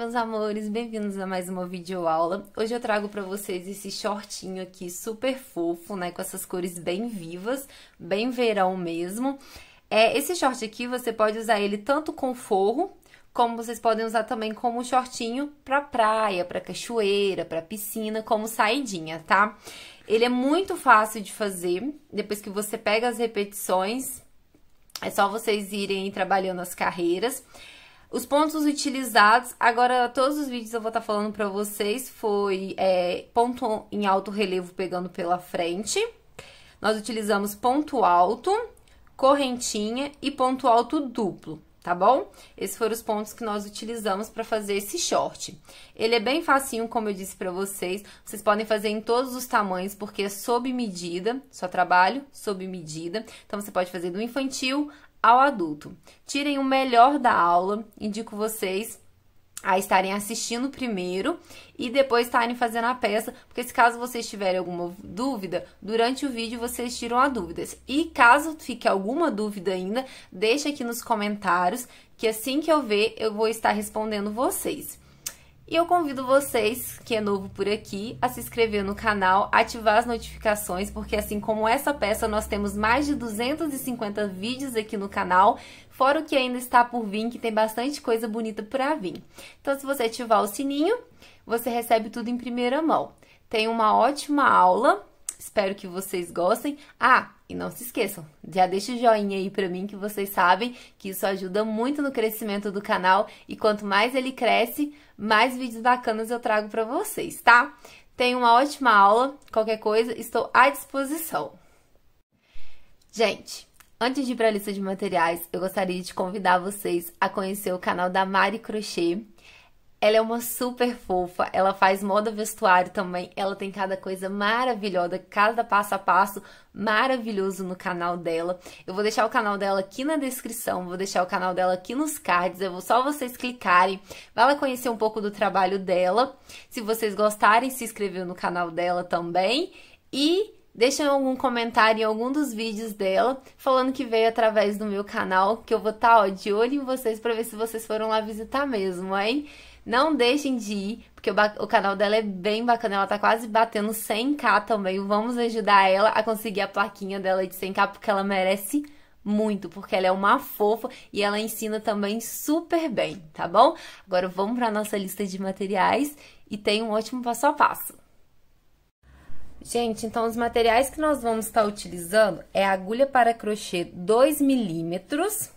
meus amores, bem-vindos a mais uma videoaula. Hoje eu trago para vocês esse shortinho aqui super fofo, né, com essas cores bem vivas, bem verão mesmo. É, esse short aqui você pode usar ele tanto com forro, como vocês podem usar também como shortinho para praia, para cachoeira, para piscina, como saidinha, tá? Ele é muito fácil de fazer, depois que você pega as repetições, é só vocês irem trabalhando as carreiras. Os pontos utilizados, agora todos os vídeos eu vou estar tá falando pra vocês, foi é, ponto em alto relevo pegando pela frente. Nós utilizamos ponto alto, correntinha e ponto alto duplo, tá bom? Esses foram os pontos que nós utilizamos para fazer esse short. Ele é bem facinho, como eu disse para vocês. Vocês podem fazer em todos os tamanhos, porque é sob medida, só trabalho sob medida. Então, você pode fazer do infantil ao adulto. Tirem o melhor da aula, indico vocês a estarem assistindo primeiro e depois estarem fazendo a peça, porque se caso vocês tiverem alguma dúvida, durante o vídeo vocês tiram as dúvidas. E caso fique alguma dúvida ainda, deixa aqui nos comentários, que assim que eu ver, eu vou estar respondendo vocês. E eu convido vocês, que é novo por aqui, a se inscrever no canal, ativar as notificações, porque assim como essa peça, nós temos mais de 250 vídeos aqui no canal, fora o que ainda está por vir, que tem bastante coisa bonita para vir. Então, se você ativar o sininho, você recebe tudo em primeira mão. Tem uma ótima aula, espero que vocês gostem. Ah, e não se esqueçam, já deixa o joinha aí para mim que vocês sabem que isso ajuda muito no crescimento do canal e quanto mais ele cresce, mais vídeos bacanas eu trago para vocês, tá? Tenha uma ótima aula, qualquer coisa, estou à disposição. Gente, antes de ir para a lista de materiais, eu gostaria de convidar vocês a conhecer o canal da Mari Crochê ela é uma super fofa, ela faz moda vestuário também, ela tem cada coisa maravilhosa, cada passo a passo maravilhoso no canal dela. Eu vou deixar o canal dela aqui na descrição, vou deixar o canal dela aqui nos cards, eu vou só vocês clicarem, vai lá conhecer um pouco do trabalho dela. Se vocês gostarem, se inscrevam no canal dela também e deixa algum comentário em algum dos vídeos dela, falando que veio através do meu canal, que eu vou estar tá, de olho em vocês para ver se vocês foram lá visitar mesmo, hein? Não deixem de ir, porque o, o, canal dela é bem bacana. Ela tá quase batendo 100k também. Vamos ajudar ela a conseguir a plaquinha dela de 100k, porque ela merece muito, porque ela é uma fofa e ela ensina também super bem, tá bom? Agora vamos para nossa lista de materiais e tem um ótimo passo a passo. Gente, então os materiais que nós vamos estar tá utilizando é agulha para crochê 2 milímetros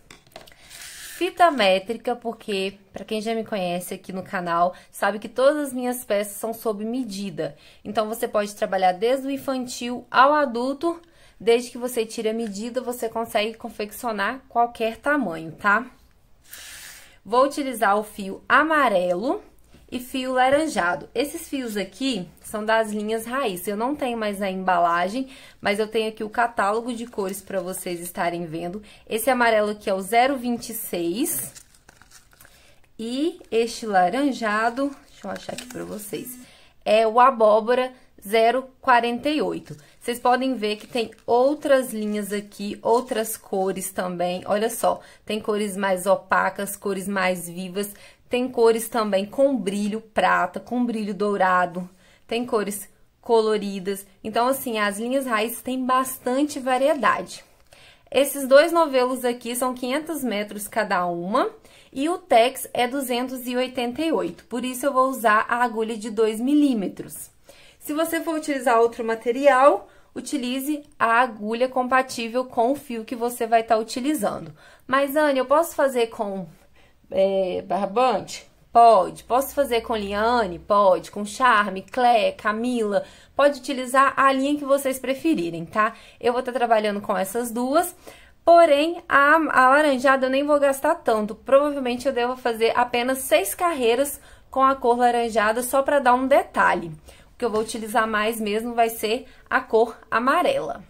fita métrica, porque para quem já me conhece aqui no canal, sabe que todas as minhas peças são sob medida. Então você pode trabalhar desde o infantil ao adulto, desde que você tire a medida, você consegue confeccionar qualquer tamanho, tá? Vou utilizar o fio amarelo e fio laranjado. Esses fios aqui são das linhas raiz. Eu não tenho mais a embalagem, mas eu tenho aqui o catálogo de cores para vocês estarem vendo. Esse amarelo aqui é o 026 e este laranjado, deixa eu achar aqui para vocês, é o abóbora 048. Vocês podem ver que tem outras linhas aqui, outras cores também. Olha só, tem cores mais opacas, cores mais vivas. Tem cores também com brilho prata, com brilho dourado. Tem cores coloridas. Então, assim, as linhas raiz têm bastante variedade. Esses dois novelos aqui são 500 metros cada uma e o tex é 288, por isso eu vou usar a agulha de 2 milímetros. Se você for utilizar outro material, utilize a agulha compatível com o fio que você vai estar tá utilizando. Mas, Anne, eu posso fazer com é, barbante? Pode. Posso fazer com Liane? Pode. Com Charme, Clé, Camila. Pode utilizar a linha que vocês preferirem, tá? Eu vou estar tá trabalhando com essas duas. Porém, a, a laranjada eu nem vou gastar tanto. Provavelmente eu devo fazer apenas seis carreiras com a cor laranjada, só para dar um detalhe. O que eu vou utilizar mais mesmo vai ser a cor amarela.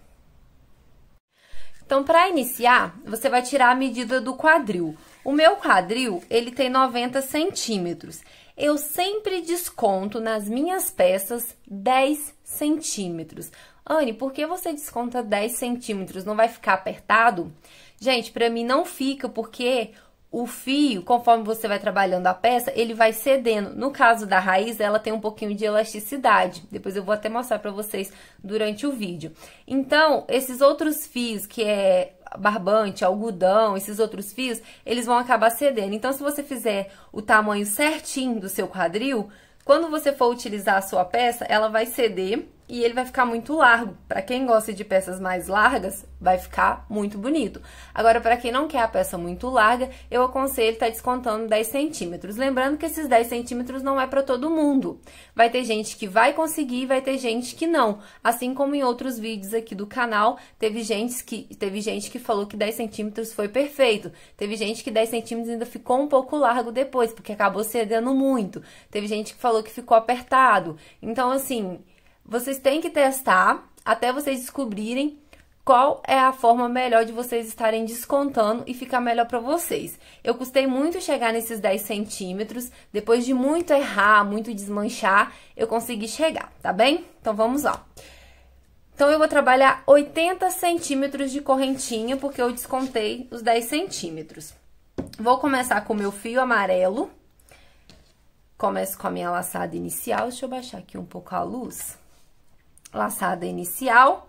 Então, para iniciar, você vai tirar a medida do quadril. O meu quadril, ele tem 90 centímetros. Eu sempre desconto nas minhas peças 10 centímetros. Anne, por que você desconta 10 centímetros? Não vai ficar apertado? Gente, para mim não fica, porque o fio, conforme você vai trabalhando a peça, ele vai cedendo. No caso da raiz, ela tem um pouquinho de elasticidade. Depois eu vou até mostrar para vocês durante o vídeo. Então, esses outros fios, que é barbante, algodão, esses outros fios, eles vão acabar cedendo. Então, se você fizer o tamanho certinho do seu quadril, quando você for utilizar a sua peça, ela vai ceder e ele vai ficar muito largo. Para quem gosta de peças mais largas, vai ficar muito bonito. Agora, para quem não quer a peça muito larga, eu aconselho estar tá descontando 10 centímetros. Lembrando que esses 10 centímetros não é para todo mundo. Vai ter gente que vai conseguir e vai ter gente que não. Assim como em outros vídeos aqui do canal, teve gente que, teve gente que falou que 10 centímetros foi perfeito. Teve gente que 10 centímetros ainda ficou um pouco largo depois, porque acabou cedendo muito. Teve gente que falou que ficou apertado. Então, assim vocês têm que testar até vocês descobrirem qual é a forma melhor de vocês estarem descontando e ficar melhor para vocês. Eu custei muito chegar nesses 10 centímetros, depois de muito errar, muito desmanchar, eu consegui chegar, tá bem? Então vamos lá. Então eu vou trabalhar 80 centímetros de correntinha, porque eu descontei os 10 centímetros. Vou começar com o meu fio amarelo. Começo com a minha laçada inicial, deixa eu baixar aqui um pouco a luz laçada inicial.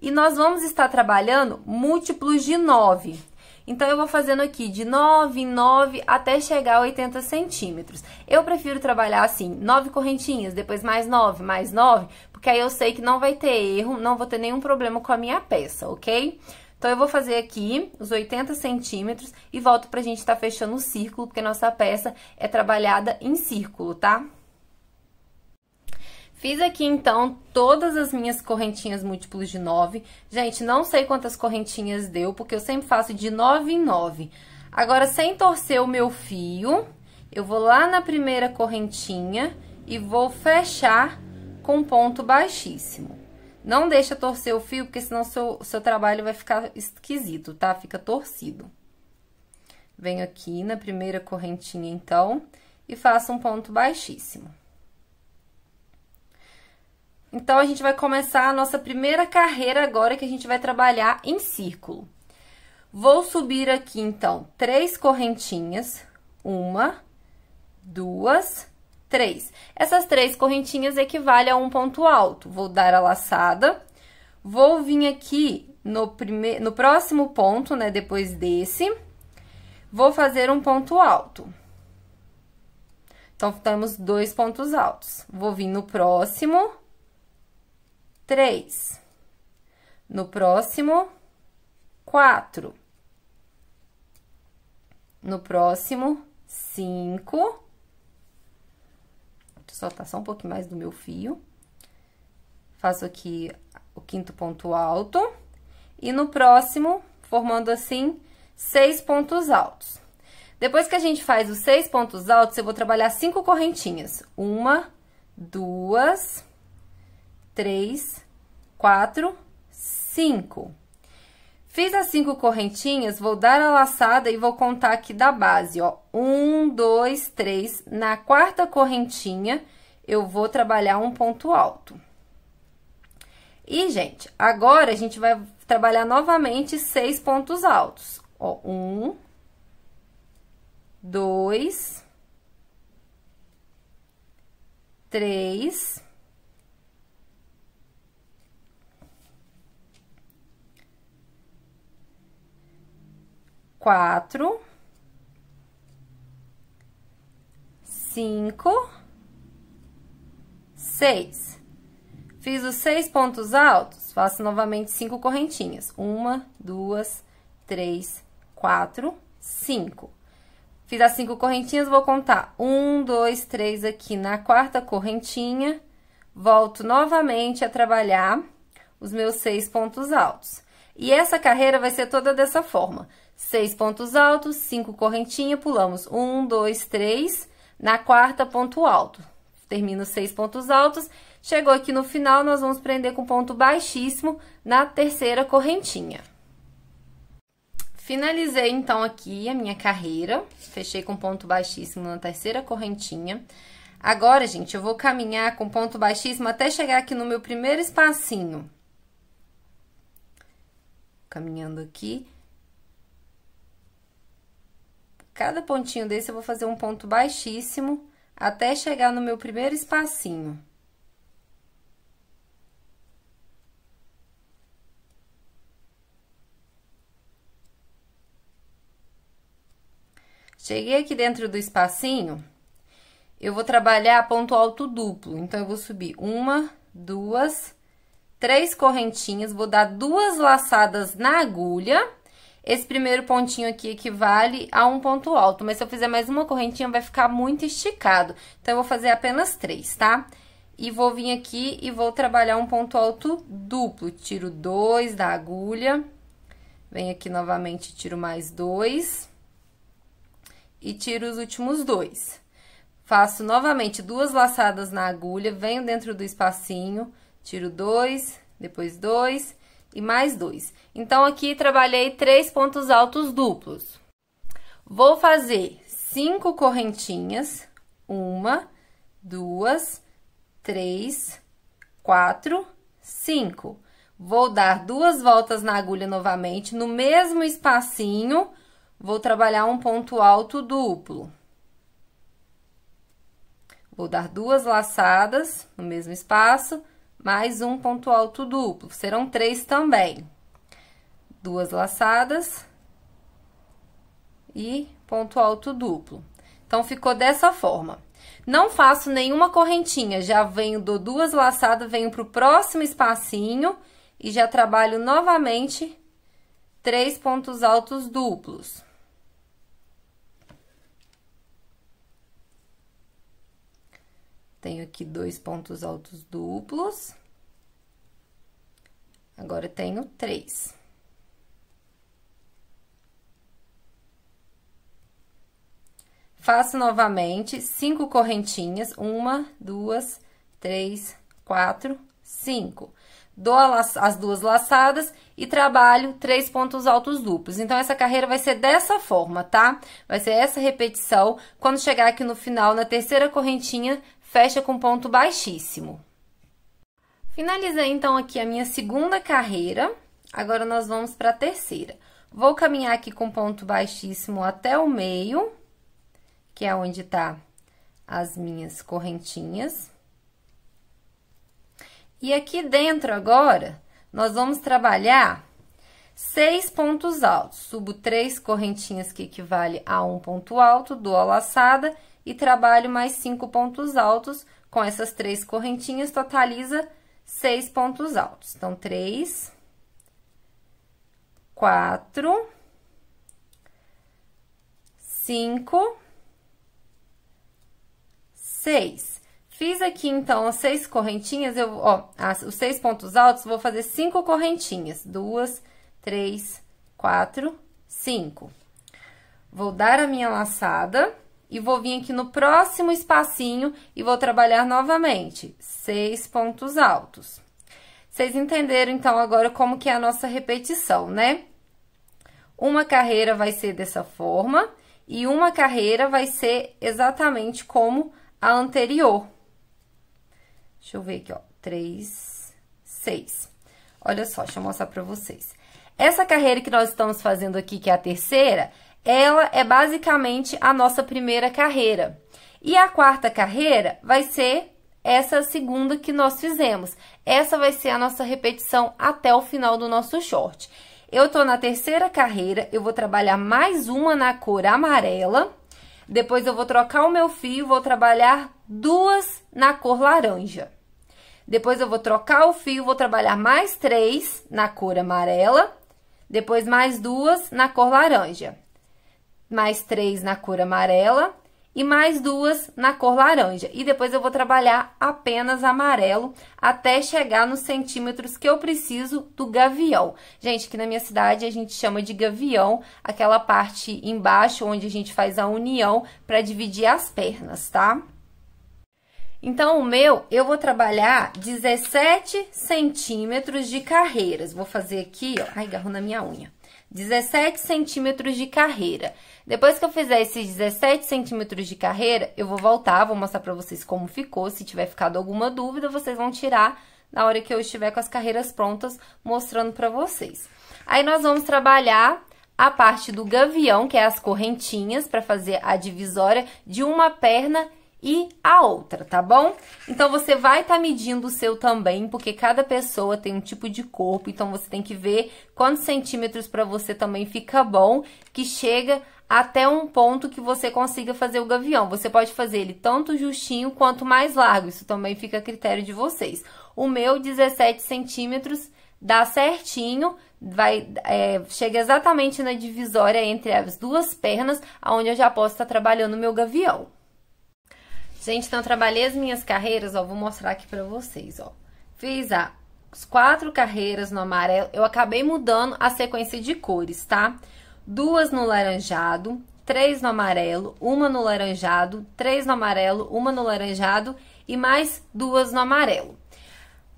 E nós vamos estar trabalhando múltiplos de 9. Então, eu vou fazendo aqui de 9 em 9 até chegar a 80 centímetros. Eu prefiro trabalhar assim, 9 correntinhas, depois mais 9, mais 9, porque aí eu sei que não vai ter erro, não vou ter nenhum problema com a minha peça, ok? Então, eu vou fazer aqui os 80 centímetros e volto pra gente estar tá fechando o círculo, porque nossa peça é trabalhada em círculo, tá? Fiz aqui então todas as minhas correntinhas múltiplos de 9. Gente, não sei quantas correntinhas deu, porque eu sempre faço de 9 em 9. Agora, sem torcer o meu fio, eu vou lá na primeira correntinha e vou fechar com ponto baixíssimo. Não deixa torcer o fio, porque senão seu, seu trabalho vai ficar esquisito, tá? Fica torcido. Venho aqui na primeira correntinha, então, e faço um ponto baixíssimo. Então, a gente vai começar a nossa primeira carreira agora, que a gente vai trabalhar em círculo. Vou subir aqui, então, três correntinhas. Uma, duas, três. Essas três correntinhas equivale a um ponto alto. Vou dar a laçada. Vou vir aqui no, primeiro, no próximo ponto, né, depois desse. Vou fazer um ponto alto. Então, temos dois pontos altos. Vou vir no próximo três. No próximo, quatro. No próximo, cinco. Deixa eu soltar só um pouquinho mais do meu fio. Faço aqui o quinto ponto alto. E no próximo, formando assim, seis pontos altos. Depois que a gente faz os seis pontos altos, eu vou trabalhar cinco correntinhas. Uma, duas, três três, quatro, cinco. Fiz as cinco correntinhas, vou dar a laçada e vou contar aqui da base, ó. Um, dois, três. Na quarta correntinha, eu vou trabalhar um ponto alto. E, gente, agora a gente vai trabalhar novamente seis pontos altos. Ó, um, dois, três, quatro, cinco, seis. Fiz os seis pontos altos, faço novamente cinco correntinhas. Uma, duas, três, quatro, cinco. Fiz as cinco correntinhas, vou contar um, dois, três aqui na quarta correntinha. Volto novamente a trabalhar os meus seis pontos altos. E essa carreira vai ser toda dessa forma. Seis pontos altos, cinco correntinha, pulamos um, dois, três, na quarta ponto alto. termino seis pontos altos, chegou aqui no final, nós vamos prender com ponto baixíssimo na terceira correntinha. Finalizei, então, aqui a minha carreira, fechei com ponto baixíssimo na terceira correntinha. Agora, gente, eu vou caminhar com ponto baixíssimo até chegar aqui no meu primeiro espacinho. Caminhando aqui Cada pontinho desse eu vou fazer um ponto baixíssimo até chegar no meu primeiro espacinho. Cheguei aqui dentro do espacinho, eu vou trabalhar ponto alto duplo. Então, eu vou subir uma, duas, três correntinhas, vou dar duas laçadas na agulha esse primeiro pontinho aqui equivale a um ponto alto, mas se eu fizer mais uma correntinha, vai ficar muito esticado. Então, eu vou fazer apenas três, tá? E vou vir aqui e vou trabalhar um ponto alto duplo. Tiro dois da agulha, venho aqui novamente, tiro mais dois e tiro os últimos dois. Faço novamente duas laçadas na agulha, venho dentro do espacinho, tiro dois, depois dois e mais dois. Então, aqui trabalhei três pontos altos duplos. Vou fazer cinco correntinhas, uma, duas, três, quatro, cinco. Vou dar duas voltas na agulha novamente, no mesmo espacinho, vou trabalhar um ponto alto duplo. Vou dar duas laçadas no mesmo espaço, mais um ponto alto duplo, serão três também. Duas laçadas e ponto alto duplo. Então, ficou dessa forma. Não faço nenhuma correntinha, já venho, dou duas laçadas, venho pro próximo espacinho e já trabalho novamente três pontos altos duplos. Tenho aqui dois pontos altos duplos. Agora, tenho três. Faço novamente cinco correntinhas, uma, duas, três, quatro, cinco. Dou as duas laçadas e trabalho três pontos altos duplos. Então, essa carreira vai ser dessa forma, tá? Vai ser essa repetição. Quando chegar aqui no final, na terceira correntinha, fecha com ponto baixíssimo. Finalizei então aqui a minha segunda carreira, agora nós vamos para a terceira. Vou caminhar aqui com ponto baixíssimo até o meio, que é onde tá as minhas correntinhas. E aqui dentro agora, nós vamos trabalhar seis pontos altos. Subo três correntinhas que equivale a um ponto alto, dou a laçada e trabalho mais cinco pontos altos, com essas três correntinhas, totaliza seis pontos altos. Então, três, quatro, cinco, seis. Fiz aqui, então, as seis correntinhas, eu, ó, as, os seis pontos altos, vou fazer cinco correntinhas. Duas, três, quatro, cinco. Vou dar a minha laçada e vou vir aqui no próximo espacinho e vou trabalhar novamente seis pontos altos. Vocês entenderam, então, agora como que é a nossa repetição, né? Uma carreira vai ser dessa forma e uma carreira vai ser exatamente como a anterior. Deixa eu ver aqui, ó, três, seis. Olha só, deixa eu mostrar para vocês. Essa carreira que nós estamos fazendo aqui, que é a terceira, ela é basicamente a nossa primeira carreira. E a quarta carreira vai ser essa segunda que nós fizemos. Essa vai ser a nossa repetição até o final do nosso short. Eu tô na terceira carreira, eu vou trabalhar mais uma na cor amarela. Depois eu vou trocar o meu fio, vou trabalhar duas na cor laranja. Depois eu vou trocar o fio, vou trabalhar mais três na cor amarela. Depois mais duas na cor laranja mais três na cor amarela e mais duas na cor laranja. E depois eu vou trabalhar apenas amarelo até chegar nos centímetros que eu preciso do gavião. Gente, aqui na minha cidade a gente chama de gavião aquela parte embaixo onde a gente faz a união para dividir as pernas, tá? Então, o meu, eu vou trabalhar 17 centímetros de carreiras. Vou fazer aqui, ó, ai, garro na minha unha. 17 centímetros de carreira. Depois que eu fizer esses 17 centímetros de carreira, eu vou voltar, vou mostrar pra vocês como ficou. Se tiver ficado alguma dúvida, vocês vão tirar na hora que eu estiver com as carreiras prontas, mostrando pra vocês. Aí, nós vamos trabalhar a parte do gavião, que é as correntinhas, para fazer a divisória de uma perna e a outra, tá bom? Então você vai estar tá medindo o seu também, porque cada pessoa tem um tipo de corpo, então você tem que ver quantos centímetros para você também fica bom, que chega até um ponto que você consiga fazer o gavião. Você pode fazer ele tanto justinho quanto mais largo, isso também fica a critério de vocês. O meu 17 centímetros dá certinho, vai é, chega exatamente na divisória entre as duas pernas, aonde eu já posso estar tá trabalhando o meu gavião. Gente, então trabalhei as minhas carreiras, ó, vou mostrar aqui pra vocês, ó. Fiz as quatro carreiras no amarelo, eu acabei mudando a sequência de cores, tá? Duas no laranjado, três no amarelo, uma no laranjado, três no amarelo, uma no laranjado e mais duas no amarelo.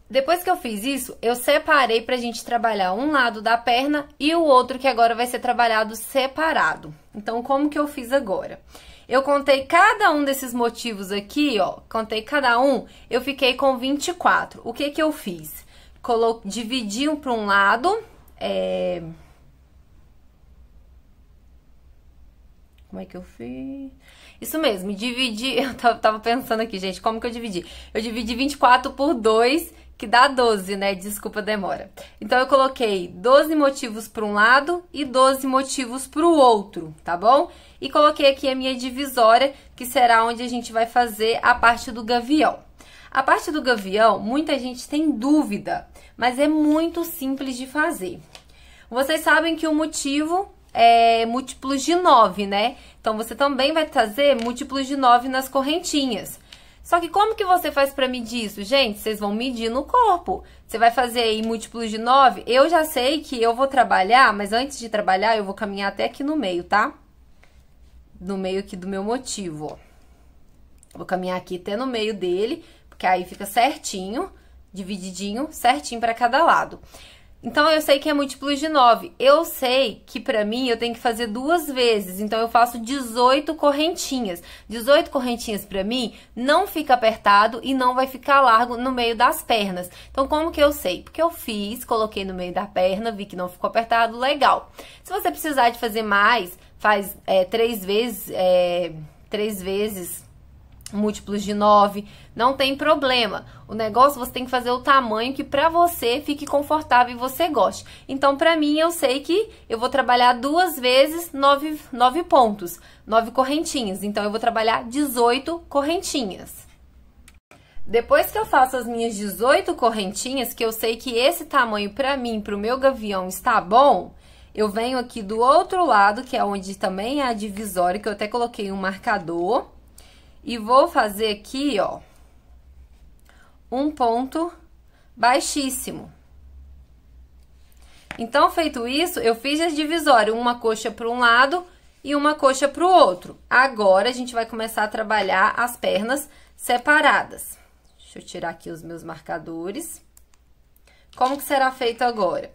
Depois que eu fiz isso, eu separei pra gente trabalhar um lado da perna e o outro que agora vai ser trabalhado separado. Então, como que eu fiz agora? Agora. Eu contei cada um desses motivos aqui, ó. Contei cada um, eu fiquei com 24. O que que eu fiz? Colo dividi um para um lado. É... Como é que eu fiz? Isso mesmo, dividi. Eu tava pensando aqui, gente, como que eu dividi? Eu dividi 24 por 2 que dá 12, né? Desculpa a demora. Então, eu coloquei 12 motivos para um lado e 12 motivos para o outro, tá bom? E coloquei aqui a minha divisória, que será onde a gente vai fazer a parte do gavião. A parte do gavião, muita gente tem dúvida, mas é muito simples de fazer. Vocês sabem que o motivo é múltiplos de 9, né? Então, você também vai trazer múltiplos de 9 nas correntinhas. Só que como que você faz para medir isso? Gente, vocês vão medir no corpo. Você vai fazer aí múltiplos de 9. Eu já sei que eu vou trabalhar, mas antes de trabalhar, eu vou caminhar até aqui no meio, tá? No meio aqui do meu motivo, ó. Vou caminhar aqui até no meio dele, porque aí fica certinho, divididinho, certinho para cada lado. Então eu sei que é múltiplo de 9. Eu sei que para mim eu tenho que fazer duas vezes. Então eu faço 18 correntinhas. 18 correntinhas para mim não fica apertado e não vai ficar largo no meio das pernas. Então como que eu sei? Porque eu fiz, coloquei no meio da perna, vi que não ficou apertado, legal. Se você precisar de fazer mais, faz é, três vezes, é, três vezes múltiplos de 9, não tem problema. O negócio você tem que fazer o tamanho que para você fique confortável e você goste. Então, para mim, eu sei que eu vou trabalhar duas vezes 9, 9 pontos, 9 correntinhas. Então, eu vou trabalhar 18 correntinhas. Depois que eu faço as minhas 18 correntinhas, que eu sei que esse tamanho para mim, para o meu gavião, está bom, eu venho aqui do outro lado, que é onde também é a divisória, que eu até coloquei um marcador e vou fazer aqui, ó, um ponto baixíssimo. Então, feito isso, eu fiz as divisórias, uma coxa para um lado e uma coxa para o outro. Agora, a gente vai começar a trabalhar as pernas separadas. Deixa eu tirar aqui os meus marcadores. Como que será feito agora?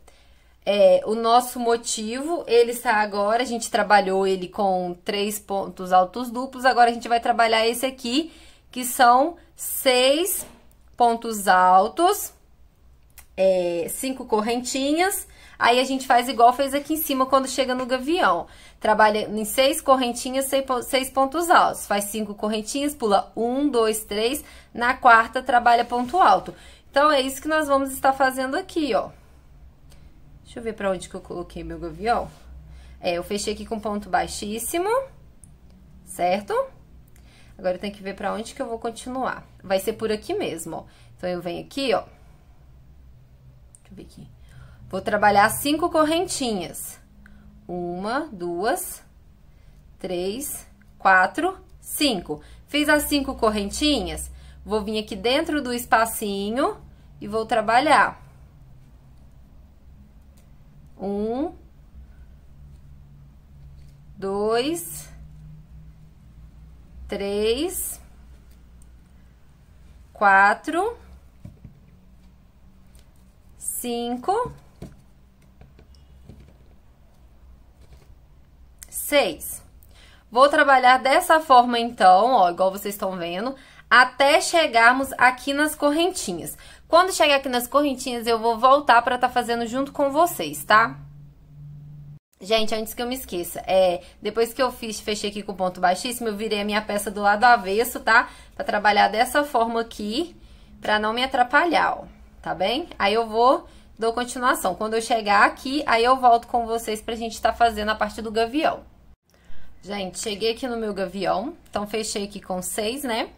é, o nosso motivo, ele está agora, a gente trabalhou ele com três pontos altos duplos, agora a gente vai trabalhar esse aqui, que são seis pontos altos, é, cinco correntinhas, aí a gente faz igual fez aqui em cima quando chega no gavião. Trabalha em seis correntinhas, seis pontos altos, faz cinco correntinhas, pula um, dois, três, na quarta trabalha ponto alto. Então, é isso que nós vamos estar fazendo aqui, ó. Deixa eu ver pra onde que eu coloquei meu gavião. É, eu fechei aqui com ponto baixíssimo, certo? Agora eu tenho que ver pra onde que eu vou continuar. Vai ser por aqui mesmo, ó. Então, eu venho aqui, ó. Deixa eu ver aqui. Vou trabalhar cinco correntinhas. Uma, duas, três, quatro, cinco. Fiz as cinco correntinhas, vou vir aqui dentro do espacinho e vou trabalhar. Um, dois, três, quatro, cinco, seis. Vou trabalhar dessa forma, então, ó, igual vocês estão vendo, até chegarmos aqui nas correntinhas. Quando chegar aqui nas correntinhas, eu vou voltar para estar tá fazendo junto com vocês, tá? Gente, antes que eu me esqueça, é, depois que eu fiz, fechei aqui com ponto baixíssimo, eu virei a minha peça do lado avesso, tá? Pra trabalhar dessa forma aqui, pra não me atrapalhar, ó, tá bem? Aí eu vou, dou continuação. Quando eu chegar aqui, aí eu volto com vocês pra gente tá fazendo a parte do gavião. Gente, cheguei aqui no meu gavião, então fechei aqui com seis, né?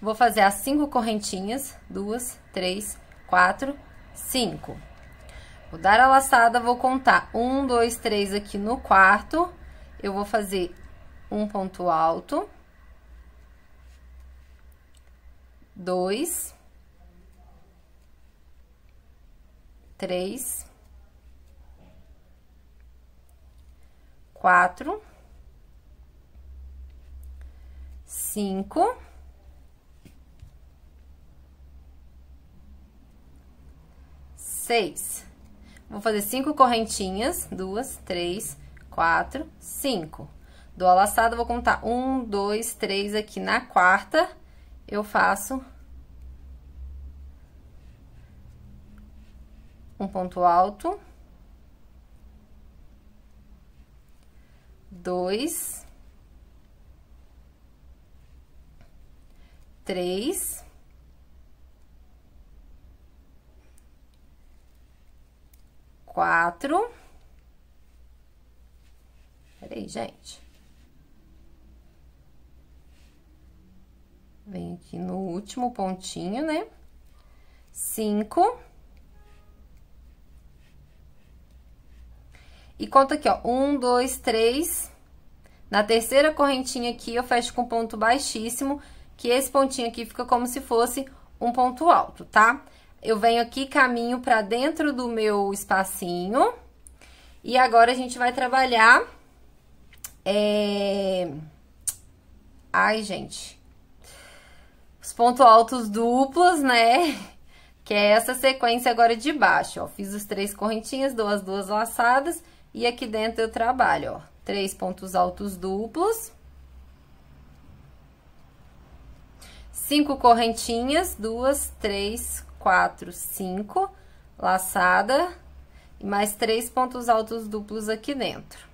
Vou fazer as cinco correntinhas, duas, três, quatro, cinco. Vou dar a laçada, vou contar um, dois, três aqui no quarto. Eu vou fazer um ponto alto. Dois. Três. Quatro. Cinco seis. Vou fazer cinco correntinhas, duas, três, quatro, cinco. Do a laçada, vou contar um, dois, três aqui na quarta, eu faço um ponto alto, dois, três, quatro. Peraí, gente. Vem aqui no último pontinho, né? Cinco. E conta aqui, ó. Um, dois, três. Na terceira correntinha aqui, eu fecho com ponto baixíssimo, que esse pontinho aqui fica como se fosse um ponto alto, tá? eu venho aqui, caminho para dentro do meu espacinho. E agora a gente vai trabalhar... É... Ai, gente. Os pontos altos duplos, né? Que é essa sequência agora de baixo, ó. Fiz as três correntinhas, dou as duas laçadas e aqui dentro eu trabalho, ó. Três pontos altos duplos. Cinco correntinhas, duas, três, quatro, cinco, laçada, e mais três pontos altos duplos aqui dentro.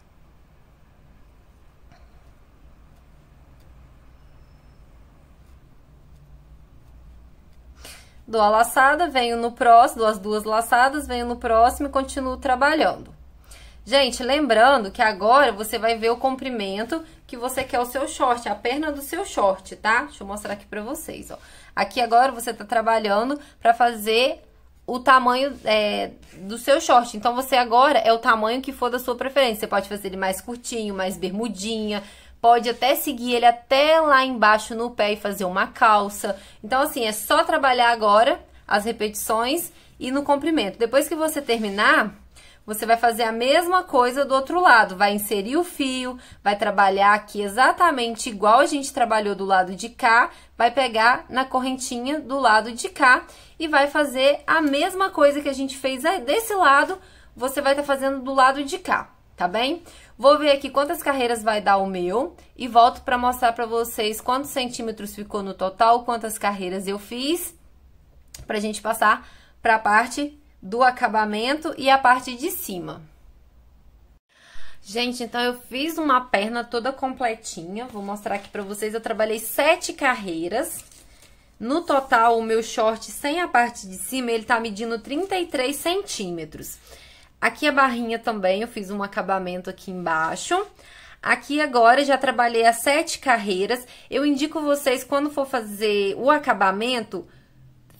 Dou a laçada, venho no próximo, dou as duas laçadas, venho no próximo e continuo trabalhando. Gente, lembrando que agora você vai ver o comprimento que você quer o seu short, a perna do seu short, tá? Deixa eu mostrar aqui pra vocês, ó. Aqui agora você tá trabalhando pra fazer o tamanho é, do seu short. Então, você agora é o tamanho que for da sua preferência. Você pode fazer ele mais curtinho, mais bermudinha, pode até seguir ele até lá embaixo no pé e fazer uma calça. Então, assim, é só trabalhar agora as repetições e no comprimento. Depois que você terminar, você vai fazer a mesma coisa do outro lado, vai inserir o fio, vai trabalhar aqui exatamente igual a gente trabalhou do lado de cá, vai pegar na correntinha do lado de cá e vai fazer a mesma coisa que a gente fez desse lado, você vai estar tá fazendo do lado de cá, tá bem? Vou ver aqui quantas carreiras vai dar o meu e volto para mostrar para vocês quantos centímetros ficou no total, quantas carreiras eu fiz, para a gente passar para a parte do acabamento e a parte de cima. Gente, então eu fiz uma perna toda completinha, vou mostrar aqui pra vocês, eu trabalhei sete carreiras. No total, o meu short sem a parte de cima, ele tá medindo 33 centímetros. Aqui a barrinha também, eu fiz um acabamento aqui embaixo. Aqui agora já trabalhei as sete carreiras. Eu indico vocês, quando for fazer o acabamento,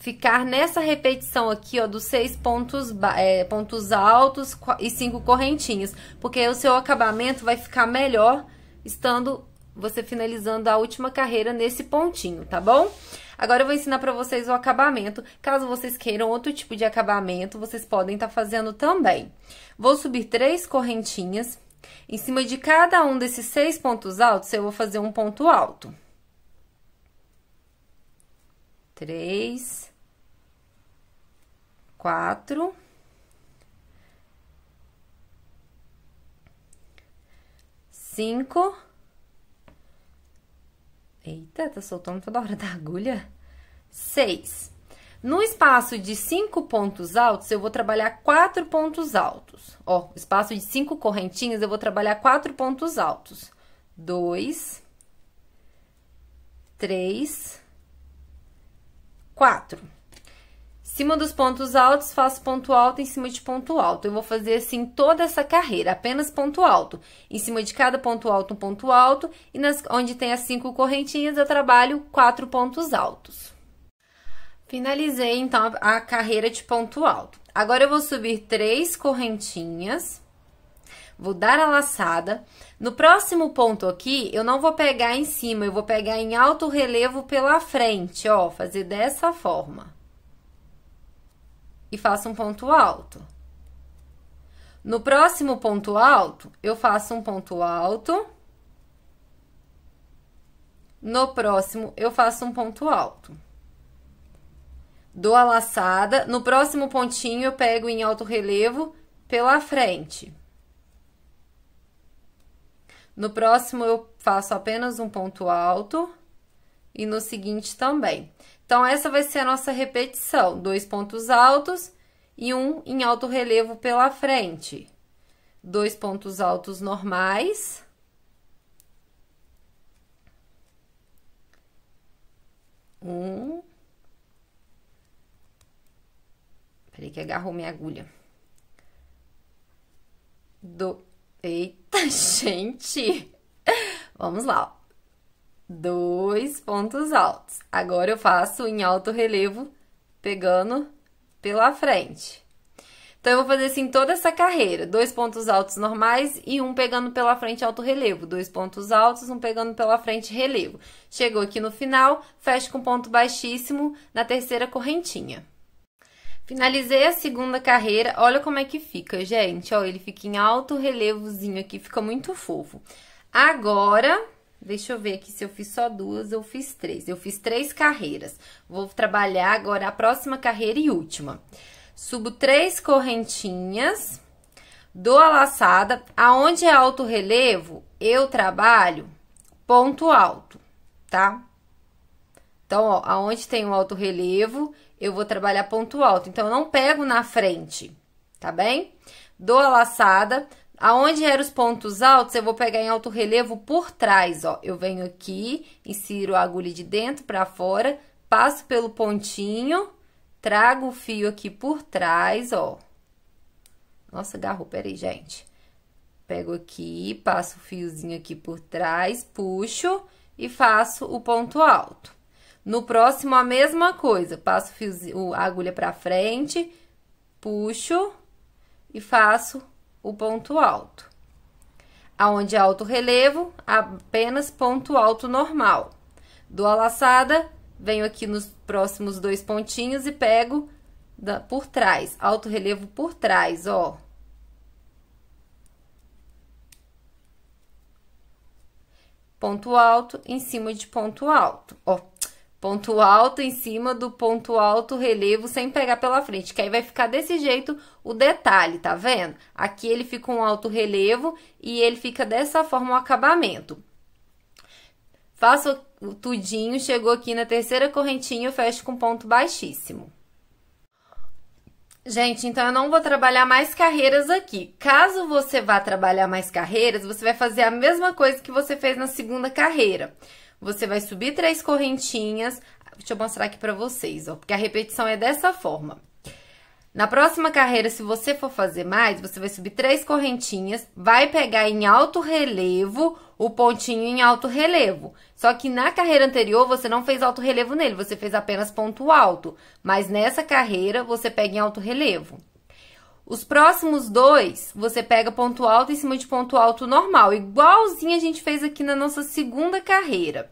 ficar nessa repetição aqui, ó, dos seis pontos, é, pontos altos e cinco correntinhas, porque o seu acabamento vai ficar melhor estando você finalizando a última carreira nesse pontinho, tá bom? Agora eu vou ensinar para vocês o acabamento. Caso vocês queiram outro tipo de acabamento, vocês podem estar tá fazendo também. Vou subir três correntinhas. Em cima de cada um desses seis pontos altos, eu vou fazer um ponto alto. Três quatro. Cinco. Eita, tá soltando toda hora da agulha. Seis. No espaço de cinco pontos altos, eu vou trabalhar quatro pontos altos. Ó, espaço de cinco correntinhas, eu vou trabalhar quatro pontos altos. Dois, três, quatro cima dos pontos altos, faço ponto alto em cima de ponto alto. Eu vou fazer assim toda essa carreira, apenas ponto alto. Em cima de cada ponto alto, um ponto alto. E nas, onde tem as cinco correntinhas, eu trabalho quatro pontos altos. Finalizei, então, a, a carreira de ponto alto. Agora, eu vou subir três correntinhas vou dar a laçada. No próximo ponto aqui, eu não vou pegar em cima, eu vou pegar em alto relevo pela frente, ó, fazer dessa forma e faço um ponto alto. No próximo ponto alto, eu faço um ponto alto. No próximo, eu faço um ponto alto. Dou a laçada. No próximo pontinho, eu pego em alto relevo pela frente. No próximo, eu faço apenas um ponto alto. E no seguinte também. Então, essa vai ser a nossa repetição. Dois pontos altos e um em alto relevo pela frente. Dois pontos altos normais. Um. Peraí que agarrou minha agulha. Do... Eita, gente! Vamos lá, ó dois pontos altos. Agora eu faço em alto relevo, pegando pela frente. Então, eu vou fazer assim toda essa carreira: dois pontos altos normais e um pegando pela frente alto relevo. Dois pontos altos, um pegando pela frente relevo. Chegou aqui no final, fecho com ponto baixíssimo na terceira correntinha. Finalizei a segunda carreira, olha como é que fica, gente. Ó, ele fica em alto relevozinho aqui, fica muito fofo. Agora, Deixa eu ver aqui se eu fiz só duas ou fiz três. Eu fiz três carreiras. Vou trabalhar agora a próxima carreira e última. Subo três correntinhas, dou a laçada. Aonde é alto relevo, eu trabalho ponto alto, tá? Então, ó, aonde tem um alto relevo, eu vou trabalhar ponto alto. Então, eu não pego na frente, tá bem? Dou a laçada, Aonde eram os pontos altos, eu vou pegar em alto relevo por trás, ó. Eu venho aqui, insiro a agulha de dentro para fora, passo pelo pontinho, trago o fio aqui por trás, ó. Nossa, agarrou, peraí, gente. Pego aqui, passo o fiozinho aqui por trás, puxo e faço o ponto alto. No próximo, a mesma coisa. Passo o fiozinho, a agulha para frente, puxo e faço o ponto alto. Aonde é alto relevo, apenas ponto alto normal. Do a laçada, venho aqui nos próximos dois pontinhos e pego da, por trás, alto relevo por trás, ó. Ponto alto em cima de ponto alto, ó. Ponto alto em cima do ponto alto relevo sem pegar pela frente, que aí vai ficar desse jeito o detalhe, tá vendo? Aqui ele fica um alto relevo e ele fica dessa forma o acabamento. Faço o tudinho, chegou aqui na terceira correntinha, eu fecho com ponto baixíssimo. Gente, então eu não vou trabalhar mais carreiras aqui. Caso você vá trabalhar mais carreiras, você vai fazer a mesma coisa que você fez na segunda carreira. Você vai subir três correntinhas. Deixa eu mostrar aqui pra vocês, ó. Porque a repetição é dessa forma. Na próxima carreira, se você for fazer mais, você vai subir três correntinhas, vai pegar em alto relevo o pontinho em alto relevo. Só que na carreira anterior, você não fez alto relevo nele, você fez apenas ponto alto. Mas nessa carreira, você pega em alto relevo. Os próximos dois, você pega ponto alto em cima de ponto alto normal, igualzinho a gente fez aqui na nossa segunda carreira.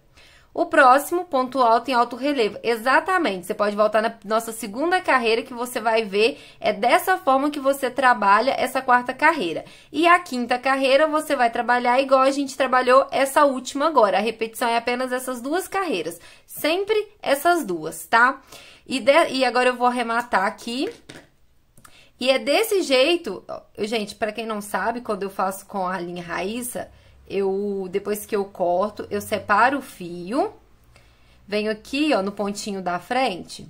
O próximo, ponto alto em alto relevo. Exatamente, você pode voltar na nossa segunda carreira que você vai ver. É dessa forma que você trabalha essa quarta carreira. E a quinta carreira você vai trabalhar igual a gente trabalhou essa última agora. A repetição é apenas essas duas carreiras. Sempre essas duas, tá? E, de... e agora eu vou arrematar aqui. E é desse jeito, gente, para quem não sabe, quando eu faço com a linha raiz, eu depois que eu corto, eu separo o fio, venho aqui, ó, no pontinho da frente,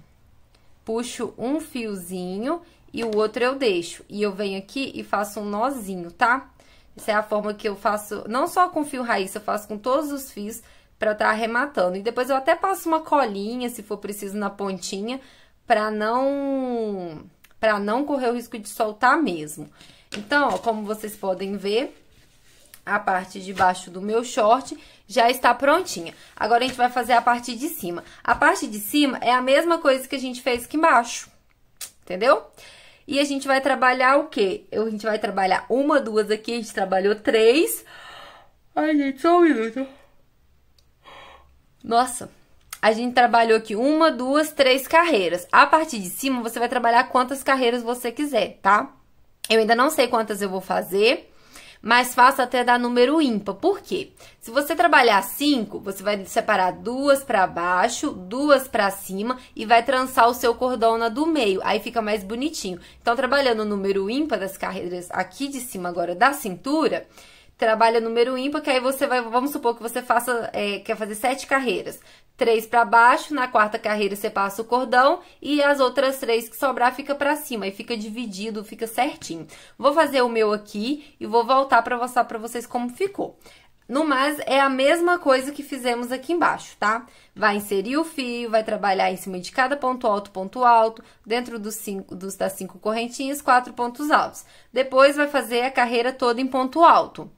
puxo um fiozinho e o outro eu deixo. E eu venho aqui e faço um nozinho, tá? Essa é a forma que eu faço, não só com fio raiz, eu faço com todos os fios para estar tá arrematando. E depois eu até passo uma colinha, se for preciso, na pontinha, para não para não correr o risco de soltar mesmo. Então, ó, como vocês podem ver, a parte de baixo do meu short já está prontinha. Agora, a gente vai fazer a parte de cima. A parte de cima é a mesma coisa que a gente fez aqui embaixo, entendeu? E a gente vai trabalhar o quê? A gente vai trabalhar uma, duas aqui, a gente trabalhou três. Ai, gente, só um minuto. Nossa, a gente trabalhou aqui uma, duas, três carreiras. A partir de cima, você vai trabalhar quantas carreiras você quiser, tá? Eu ainda não sei quantas eu vou fazer, mas faço até dar número ímpar. Por quê? Se você trabalhar cinco, você vai separar duas para baixo, duas para cima e vai trançar o seu cordão na do meio. Aí fica mais bonitinho. Então, trabalhando o número ímpar das carreiras aqui de cima agora da cintura, trabalha número ímpar, que aí você vai, vamos supor que você faça, é, quer fazer sete carreiras. Três para baixo, na quarta carreira você passa o cordão e as outras três que sobrar fica para cima e fica dividido, fica certinho. Vou fazer o meu aqui e vou voltar para mostrar para vocês como ficou. No mais, é a mesma coisa que fizemos aqui embaixo, tá? Vai inserir o fio, vai trabalhar em cima de cada ponto alto, ponto alto, dentro dos cinco, dos, das cinco correntinhas, quatro pontos altos. Depois, vai fazer a carreira toda em ponto alto.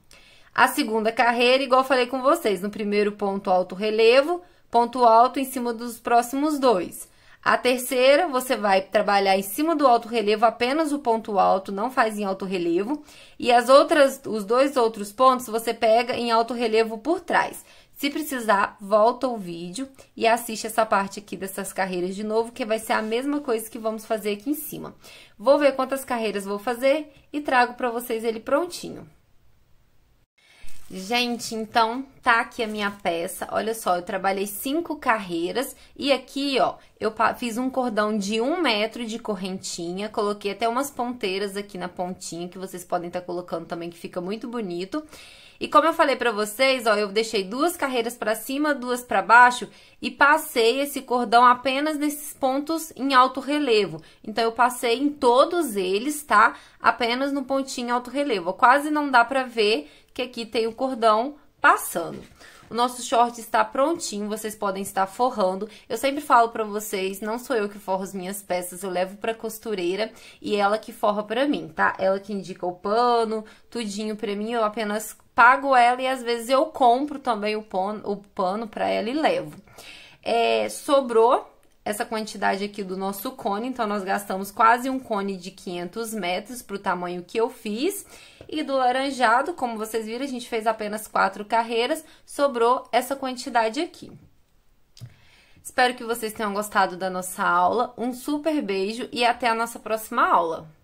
A segunda carreira, igual falei com vocês, no primeiro ponto alto relevo, ponto alto em cima dos próximos dois. A terceira, você vai trabalhar em cima do alto relevo apenas o ponto alto, não faz em alto relevo. E as outras, os dois outros pontos você pega em alto relevo por trás. Se precisar, volta o vídeo e assiste essa parte aqui dessas carreiras de novo, que vai ser a mesma coisa que vamos fazer aqui em cima. Vou ver quantas carreiras vou fazer e trago para vocês ele prontinho. Gente, então tá aqui a minha peça. Olha só, eu trabalhei cinco carreiras e aqui, ó, eu fiz um cordão de um metro de correntinha, coloquei até umas ponteiras aqui na pontinha que vocês podem estar tá colocando também, que fica muito bonito. E como eu falei pra vocês, ó, eu deixei duas carreiras pra cima, duas pra baixo e passei esse cordão apenas nesses pontos em alto relevo. Então, eu passei em todos eles, tá? Apenas no pontinho alto relevo. Quase não dá pra ver que aqui tem o cordão passando. O nosso short está prontinho, vocês podem estar forrando. Eu sempre falo para vocês, não sou eu que forro as minhas peças, eu levo para costureira e é ela que forra para mim, tá? Ela que indica o pano, tudinho para mim, eu apenas pago ela e às vezes eu compro também o pano, o pano para ela e levo. É, sobrou essa quantidade aqui do nosso cone, então nós gastamos quase um cone de 500 metros pro tamanho que eu fiz e do laranjado, como vocês viram, a gente fez apenas quatro carreiras, sobrou essa quantidade aqui. Espero que vocês tenham gostado da nossa aula. Um super beijo e até a nossa próxima aula.